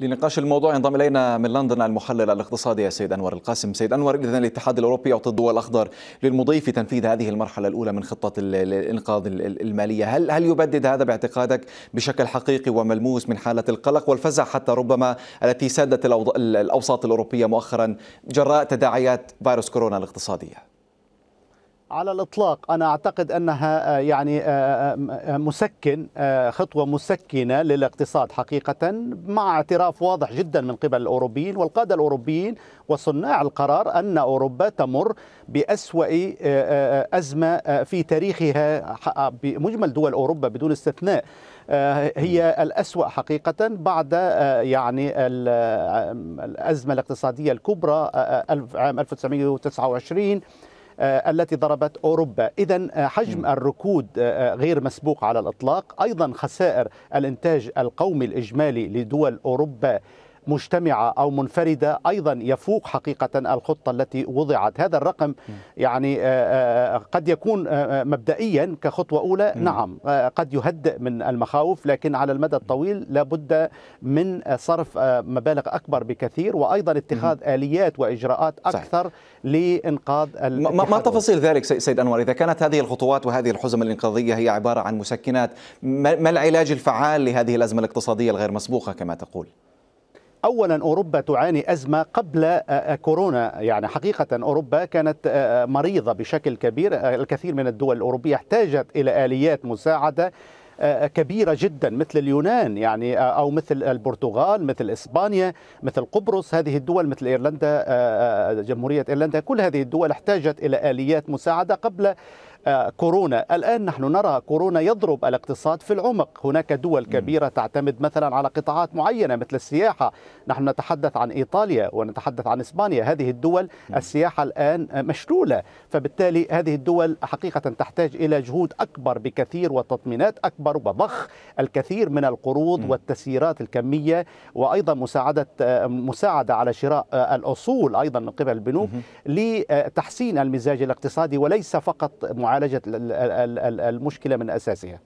لنقاش الموضوع ينضم الينا من لندن المحلل الاقتصادي السيد انور القاسم. سيد انور اذا الاتحاد الاوروبي يعطي الضوء الاخضر للمضي في تنفيذ هذه المرحله الاولى من خطه الانقاذ الماليه، هل هل يبدد هذا باعتقادك بشكل حقيقي وملموس من حاله القلق والفزع حتى ربما التي سادت الاوساط الاوروبيه مؤخرا جراء تداعيات فيروس كورونا الاقتصاديه؟ على الاطلاق انا اعتقد انها آه، يعني آه، آه، مسكن خطوه مسكنه للاقتصاد حقيقه مع اعتراف واضح جدا من قبل الاوروبيين والقاده الاوروبيين وصناع القرار ان اوروبا تمر باسوا ازمه في تاريخها بمجمل دول اوروبا بدون استثناء هي الأسوأ حقيقة بعد يعني الأزمة الاقتصادية الكبرى عام 1929 آه، التي ضربت أوروبا إذا آه، حجم الركود آه، غير مسبوق على الإطلاق أيضا خسائر الإنتاج القومي الإجمالي لدول أوروبا مجتمعه او منفرده ايضا يفوق حقيقه الخطه التي وضعت هذا الرقم يعني آه، آه، قد يكون آه، مبدئيا كخطوه اولى نعم قد يهدئ من المخاوف لكن على المدى الطويل لابد من صرف مبالغ اكبر بكثير وايضا اتخاذ اليات واجراءات اكثر لانقاذ ما تفاصيل ذلك سيد انور اذا كانت هذه الخطوات وهذه الحزم الانقاذيه هي عباره عن مسكنات ما العلاج الفعال لهذه الازمه الاقتصاديه الغير مسبوقه كما تقول اولا اوروبا تعاني ازمه قبل آه، آه، كورونا يعني حقيقه اوروبا كانت آه، مريضه بشكل كبير الكثير من الدول الاوروبيه احتاجت الى اليات مساعده كبيرة جدا مثل اليونان يعني أو مثل البرتغال مثل إسبانيا مثل قبرص هذه الدول مثل إيرلندا جمهورية إيرلندا كل هذه الدول احتاجت إلى آليات مساعدة قبل آه، كورونا الآن نحن نرى كورونا يضرب الاقتصاد في العمق هناك دول كبيرة تعتمد مثلا على قطاعات معينة مثل السياحة نحن نتحدث عن إيطاليا ونتحدث عن إسبانيا هذه الدول السياحة الآن مشلولة فبالتالي هذه الدول حقيقة تحتاج إلى جهود أكبر بكثير وتطمينات أكبر وضخ الكثير من القروض والتسييرات الكمية وأيضا مساعدة مساعدة على شراء آه، الأصول أيضا من قبل البنوك لتحسين المزاج الاقتصادي وليس فقط معاملة معالجه المشكله من اساسها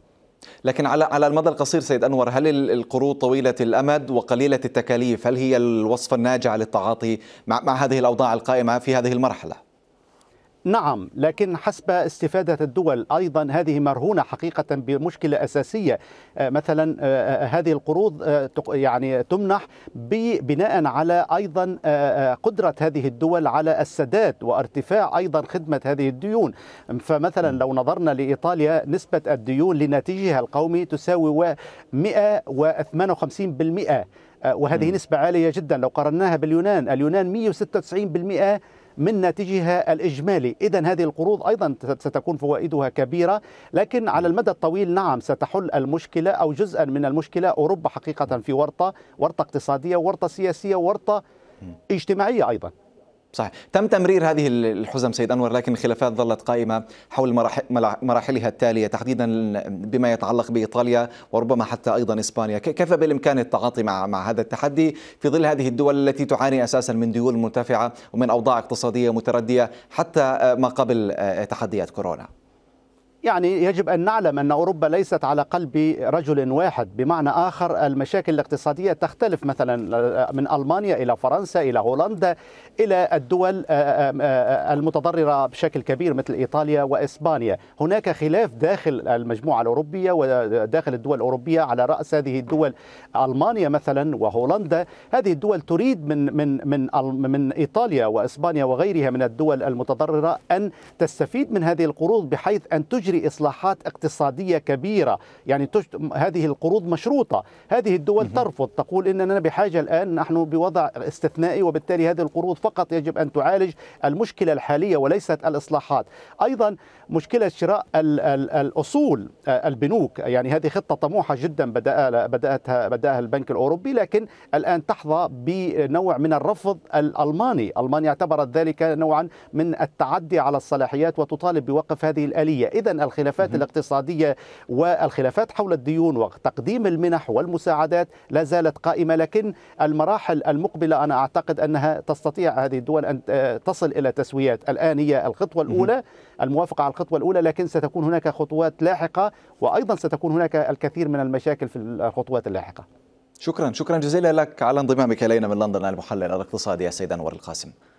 لكن على على المدى القصير سيد انور هل القروض طويله الامد وقليله التكاليف هل هي الوصفه الناجعه للتعاطي مع, مع هذه الاوضاع القائمه في هذه المرحله؟ نعم لكن حسب استفادة الدول أيضا هذه مرهونة حقيقة بمشكلة أساسية آه، مثلا آه، آه، هذه القروض يعني تمنح بناء على أيضا قدرة هذه الدول على السداد وارتفاع أيضا خدمة هذه الديون فمثلا لو نظرنا لإيطاليا نسبة الديون لناتجها القومي تساوي 158% وهذه نسبة عالية جدا لو قارناها باليونان اليونان 196% من ناتجها الإجمالي إذا هذه القروض أيضا ستكون فوائدها كبيرة لكن على المدى الطويل نعم ستحل المشكلة أو جزءا من المشكلة أوروبا حقيقة في ورطة ورطة اقتصادية ورطة سياسية ورطة اجتماعية أيضا صحيح تم تمرير هذه الحزم سيد أنور لكن الخلافات ظلت قائمة حول مراحلها التالية تحديدا بما يتعلق بإيطاليا وربما حتى أيضا إسبانيا كيف بالإمكان التعاطي مع, مع هذا التحدي في ظل هذه الدول التي تعاني أساسا من ديون مرتفعة ومن أوضاع اقتصادية متردية حتى ما قبل آه، تحديات كورونا يعني يجب أن نعلم أن أوروبا ليست على قلب رجل واحد بمعنى آخر المشاكل الاقتصادية تختلف مثلا من ألمانيا إلى فرنسا إلى هولندا إلى الدول آه، آه، آه، المتضررة بشكل كبير مثل إيطاليا وإسبانيا هناك خلاف داخل المجموعة الأوروبية وداخل الدول الأوروبية على رأس هذه الدول ألمانيا مثلا وهولندا هذه الدول تريد من من من من إيطاليا وإسبانيا وغيرها من الدول المتضررة أن تستفيد من هذه القروض بحيث أن تجري تجري إصلاحات اقتصادية كبيرة يعني تشت... هذه القروض مشروطة هذه الدول ترفض تقول إننا بحاجة الآن نحن بوضع استثنائي وبالتالي هذه القروض فقط يجب أن تعالج المشكلة الحالية وليست الإصلاحات أيضا مشكلة شراء ال... ال... الأصول آه، البنوك يعني هذه خطة طموحة جدا بدأ... بدأتها بدأها البنك الأوروبي لكن الآن تحظى بنوع من الرفض الألماني ألمانيا اعتبرت ذلك نوعا من التعدي على الصلاحيات وتطالب بوقف هذه الآلية إذا الخلافات الاقتصادية والخلافات حول الديون وتقديم المنح والمساعدات لا زالت قائمة لكن المراحل المقبلة أنا أعتقد أنها تستطيع هذه الدول أن آه، تصل إلى تسويات الآن هي الخطوة الأولى الموافقة على الخطوة الأولى لكن ستكون هناك خطوات لاحقة وأيضا ستكون هناك الكثير من المشاكل في الخطوات اللاحقة شكرا شكرا جزيلا لك على انضمامك الينا من لندن المحلل الاقتصادي السيد انور القاسم